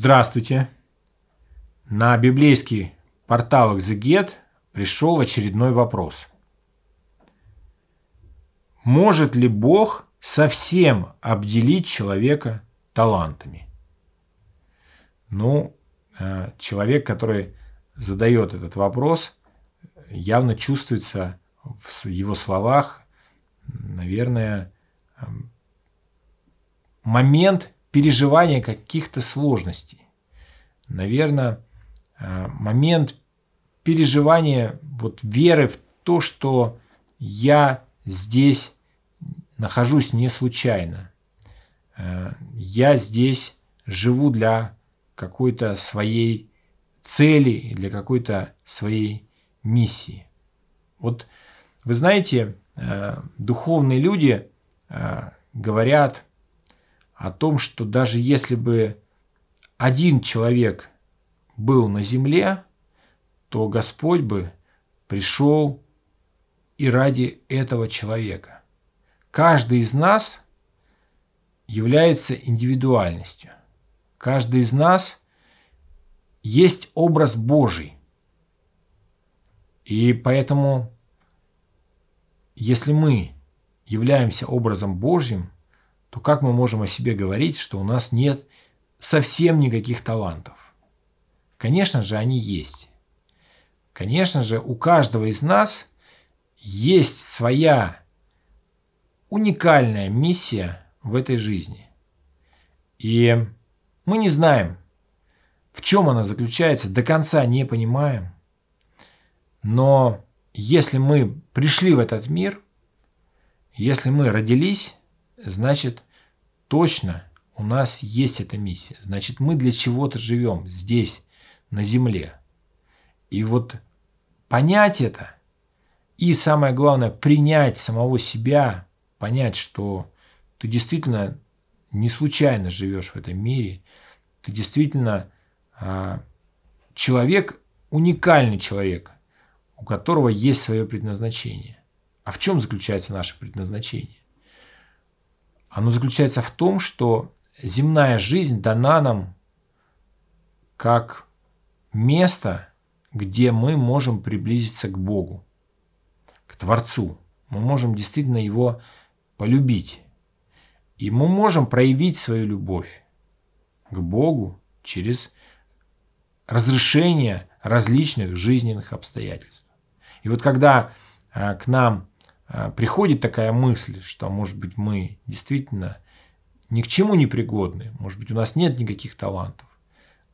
Здравствуйте. На библейский портал «Экзегет» пришел очередной вопрос. Может ли Бог совсем обделить человека талантами? Ну, э, человек, который задает этот вопрос, явно чувствуется в его словах, наверное, эм, момент переживание каких-то сложностей. Наверное, э, момент переживания вот веры в то, что я здесь нахожусь не случайно. Э, я здесь живу для какой-то своей цели, для какой-то своей миссии. Вот вы знаете, э, духовные люди говорят – о том, что даже если бы один человек был на земле, то Господь бы пришел и ради этого человека. Каждый из нас является индивидуальностью. Каждый из нас есть образ Божий. И поэтому, если мы являемся образом Божьим – то как мы можем о себе говорить, что у нас нет совсем никаких талантов? Конечно же, они есть. Конечно же, у каждого из нас есть своя уникальная миссия в этой жизни. И мы не знаем, в чем она заключается, до конца не понимаем. Но если мы пришли в этот мир, если мы родились, значит, точно у нас есть эта миссия. Значит, мы для чего-то живем здесь, на Земле. И вот понять это и, самое главное, принять самого себя, понять, что ты действительно не случайно живешь в этом мире, ты действительно а, человек, уникальный человек, у которого есть свое предназначение. А в чем заключается наше предназначение? Оно заключается в том, что земная жизнь дана нам как место, где мы можем приблизиться к Богу, к Творцу. Мы можем действительно Его полюбить. И мы можем проявить свою любовь к Богу через разрешение различных жизненных обстоятельств. И вот когда а, к нам а, приходит такая мысль, что, а может быть, мы действительно ни к чему не пригодны, может быть, у нас нет никаких талантов.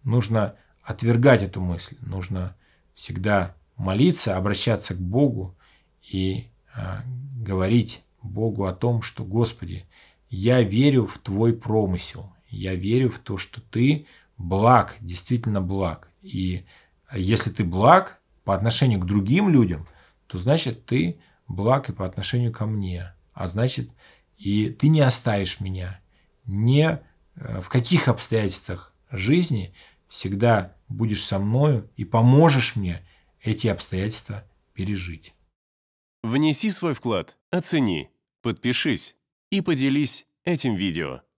Нужно отвергать эту мысль, нужно всегда молиться, обращаться к Богу и а, говорить Богу о том, что, Господи, я верю в Твой промысел, я верю в то, что Ты благ, действительно благ. И если ты благ по отношению к другим людям, то значит ты благ и по отношению ко мне. А значит, и ты не оставишь меня. Не э, в каких обстоятельствах жизни всегда будешь со мною и поможешь мне эти обстоятельства пережить. Внеси свой вклад, оцени, подпишись и поделись этим видео.